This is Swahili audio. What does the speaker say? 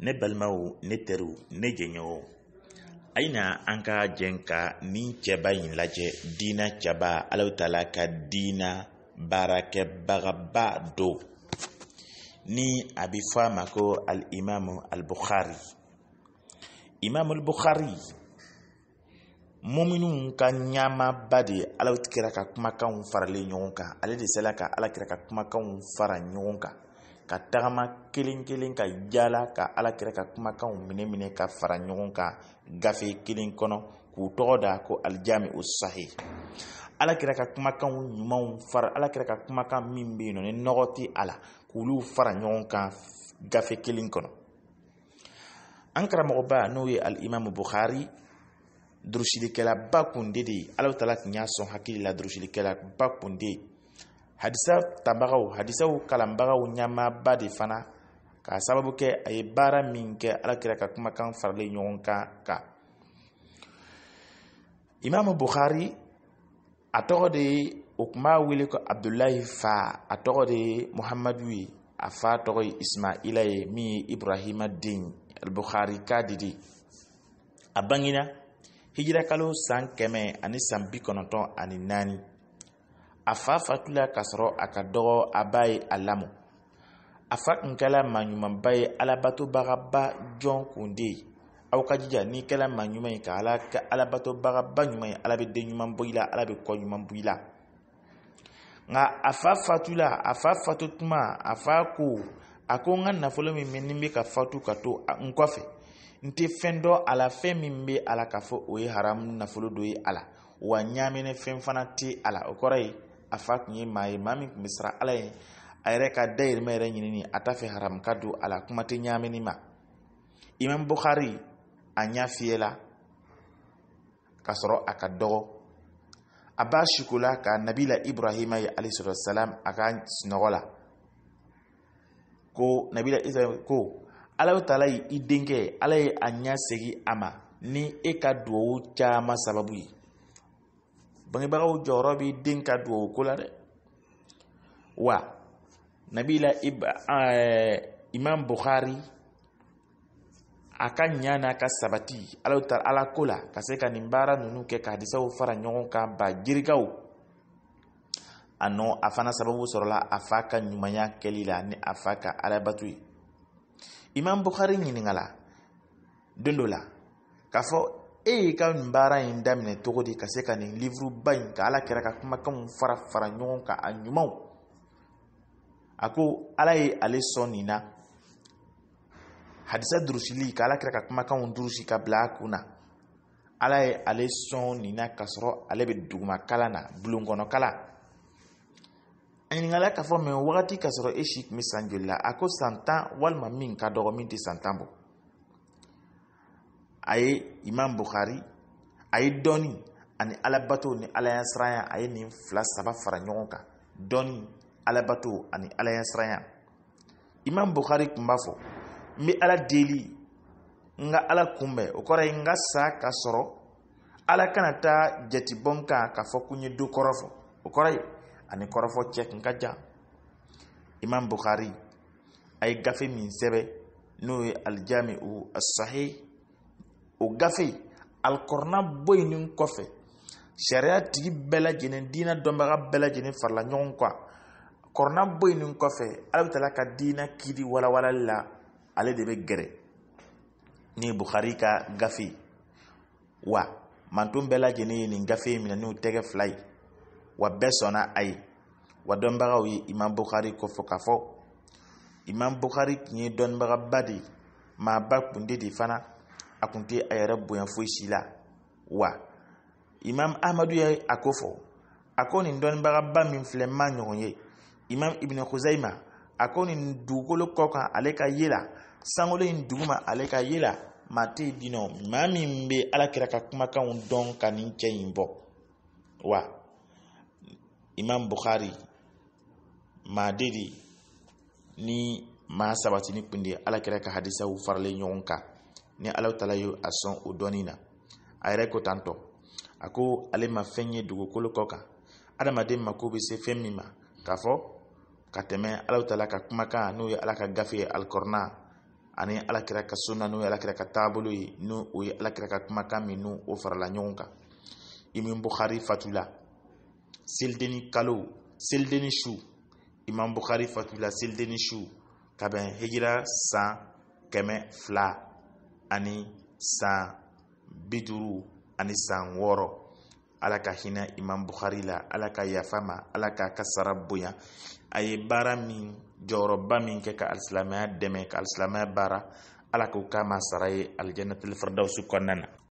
ne balimaw ne teriw ne jɛɲɔgɔnw a na an ka jɛn ka nin cɛba in lajɛ diina cɛba alaw taala ka diina baarakɛbagaba do ni a be fɔ a ma ko alimamu albukhari imamu albukhari ka ɲamaba de alaw kira ka kumakaw faralen ɲɔgɔn kan ale de sela ka ala kira ka kumakaw fara ɲɔgɔn kan ka tagama kelen kelen ka yaala ka ala alakira ka kumakanw minɛ minɛ ka fara ɲɔgɔn kan gafe kelen kɔnɔ k'u tɔgɔ da ko alijami o sahi alakira ka kumakanw ɲumanw fara alakira ka kumakan min bɛ yen nɔ ni nɔgɔ tɛ a la k'olu fara ɲɔgɔn kan gafe kelen kɔnɔ an karamɔgɔba n'o ye alimamu buhari durusilikɛlaba kunde de ye ala tun y'a sɔn hakili la durusilikɛlaba kunde hadisa tabagaw hadisaw kalanbagaw ɲɛmaaba de fana k'a sababu kɛ a ye baara min kɛ alakira ka kumakan faralen ɲɔgɔn kan kan imamu bukhari a tɔgɔ de o tun wele ko abdulahi fa a tɔgɔ de ye muhamadu ye a fa tɔgɔ ye ismaila ye min ye ibrahima den albukhari ka didi a bangena hijira kalo san kɛmɛ ani san bi kɔnɔntɔn ani naani a fa fatula ka sɔrɔ a ka dɔgɔ a b'a ye a lamɔ a fa tun kɛla maɲumanba ye alabatobagaba jɔn kunde ye aw ka jija n'i kɛla maɲuman ye ka ala kɛ alabatobagaba ɲuman ye ala bɛ den ɲuman bɔ i la ala bɛ kɔ ɲuman bɔ i la nka a fa fatula a fa fato tuma a fa ko a ko n ka nafolo min bɛ ni n bɛ ka fatu ka to n kɔfɛ n tɛ fɛn dɔn a la fɛn min bɛ a la k'a fɔ o ye haramu nafolo dɔ ye a la wa ɲaamina fɛn fana tɛ a la o kɔrɔ ye a fa tun ye maa ye maa min tun bɛ siran ala ye a yɛrɛ ka dayirimɛ yɛrɛ ɲinini a t'a fɛ haram ka don a la kuma tɛ ɲaamini ma imam bukhari a ɲa fiyɛla k'a sɔrɔ a ka dɔgɔ a b'a sikola ka nabila ibrahima ye alayhi salam a ka sunɔgɔ la ko nabila ibrahima ko ala taala ye i denkɛ ala ye a ɲɛ segin a ma ni e ka duwawu caman sababu ye bangebagaw Jorobi bi den ka duwawu la wa nabila ib eh, imam bukhari akan nyana kasabati ka sabati ala tar ala ko la kan ka se ka nin baara ninnu kɛ ka fara ba girgaw ano afana sababu sorola afaka nyumanya kelila ni afaka ala batui imam bukhari ɲininkala ngala kafau kafo E yi ka ou mbara yi mdamine toukodi kase ka nin livrou bayin ka ala kira ka kumakam ou fara fara nyon ka anyoumou. Ako ala e aleson nina. Hadisa drousi li ka ala kira ka kumakam ou drousi ka bla akou na. Ala e aleson nina kasro alebe dougma kalana, blongono kala. An yi nga la kafon men wakati kasro esik me sanjou la ako santan wal mamin ka dogomin de santan pou. a ye imam buhari a ye dɔɔni ani alabato ni alayansiranya a ye nin fila saba fara ɲɔgɔn kan dɔɔni alabato ani alayansiranya imam buhari tun b'a fɔ n bɛ ala deli n ka ala kunbɛn o kɔrɔ ye n ka sa ka sɔrɔ ala kana taa jatibɔn kan k'a fɔ ko n ye do kɔrɔfɔ o kɔrɔ ye ani kɔrɔfɔ cɛ kun ka jan imam buhari a ye gafe min sɛbɛn n'o ye alijami o asahi o gafe alikɔrɔna bɔ yen nin kɔfɛ sariya tigi bɛɛ lajɛlen diinɛ dɔnbaga bɛɛ lajɛlen farala ɲɔgɔn kan kɔrɔna bɔ yen nin kɔfɛ ala bɛ taa ka diinɛ kiri walawalali la ale de bɛ gɛrɛ ni ye buhari ka gafe wa manton bɛɛ lajɛlen ye nin gafe in minɛ n'u tɛgɛ fila ye wa bɛɛ sɔnna a ye wa dɔnbagaw ye imam buhari kɔfɔ k'a fɔ imam buhari tun ye dɔnnibagaba de ye maaba kunde de fana a ayara yɛrɛ bonya foyi si la wa imam ahmadu ye a ko fɔ a ko nin dɔnnibagaba min filɛ ma ɲɔgɔn ye imam ibn kuzayima a ko nin dugukolo kɔ kan ale ka ye la sankolo in duguma ale ka ye la maa tɛ yen dinɔ maa min bɛ alakira ka kumakanw dɔn ka nin cɛ in bɔ wa imam bukhari maa de ni maa sabati ni de alakira ka hadisaw faralen ɲɔgɔn kan ni alaw tala ye a sɔn o dɔɔni na a yɛrɛ ko tan a ko ale ma fɛn ye dugukolo kɔ kan adamaden mako bɛ se fɛn min ma k'a fɔ ka tɛmɛ alaw tala ka kumakan n'o ye ala ka gafe ye alikɔrɔna ani alakira ka sunna n'o ye alakira ka taabolo ye n'o o ye alakira ka kumakan min n'o o farala ɲɔgɔn kan imin bukhari fatula selideni kalo selideni su imam bukhari fatula selideni su ka bɛn hijira san kɛmɛ fila ani san biduru ani san wɔɔrɔ ala ka hinɛ imam bukhari la ala ka yafa ma ala k'a ka sara bonya a ye baara min jɔyɔrɔba min kɛ ka alisilamaya dɛmɛ ka alisilamaya baara ala k'o k'a ma sara ye alijanatul firdawusi kɔnɔna na